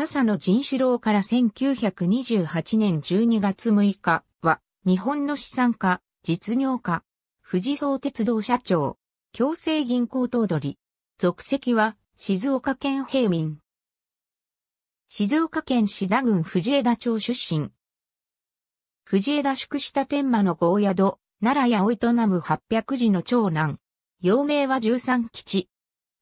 笹野仁志郎から1928年12月6日は、日本の資産家、実業家、富士総鉄道社長、共生銀行頭取、属籍は、静岡県平民。静岡県志田郡藤枝町出身。藤枝宿下天馬の豪宿、奈良屋を営む八百0の長男。幼名は十三吉。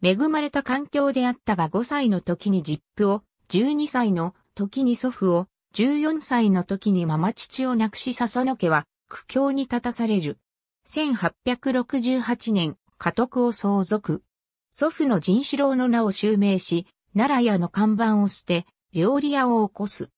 恵まれた環境であったが5歳の時に実父を12歳の時に祖父を、14歳の時にママ父を亡くし笹野家は苦境に立たされる。1868年、家督を相続。祖父の仁四郎の名を襲名し、奈良屋の看板を捨て、料理屋を起こす。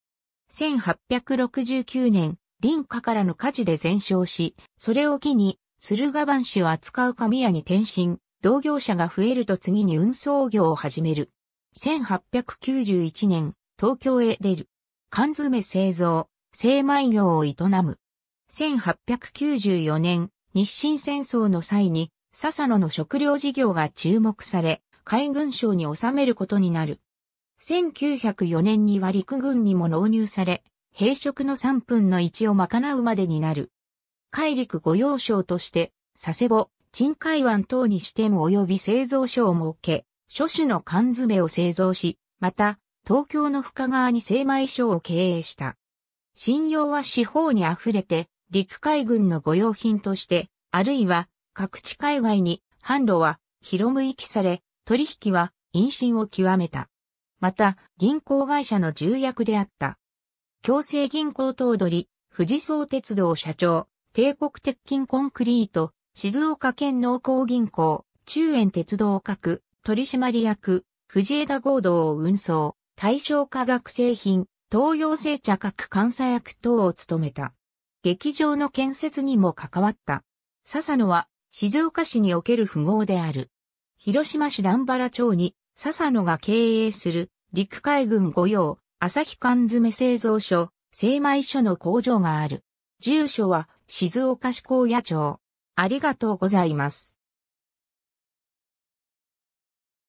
1869年、林家からの火事で全焼し、それを機に、駿河番種を扱う神屋に転身、同業者が増えると次に運送業を始める。1891年、東京へ出る。缶詰製造、精米業を営む。1894年、日清戦争の際に、笹野の食料事業が注目され、海軍省に収めることになる。1904年には陸軍にも納入され、兵食の3分の1を賄うまでになる。海陸御用省として、佐世保、陳海湾等に支店及び製造所を設け、諸子の缶詰を製造し、また、東京の深川に精米所を経営した。信用は四方に溢れて、陸海軍の御用品として、あるいは各地海外に販路は広む行きされ、取引は陰信を極めた。また、銀行会社の重役であった。強制銀行頭取、富士総鉄道社長、帝国鉄筋コンクリート、静岡県農工銀行、中園鉄道各、取締役、藤枝合同を運送、対象化学製品、東洋製茶各監査役等を務めた。劇場の建設にも関わった。笹野は静岡市における富豪である。広島市段原町に笹野が経営する陸海軍御用、旭缶詰製造所、精米所の工場がある。住所は静岡市高野町。ありがとうございます。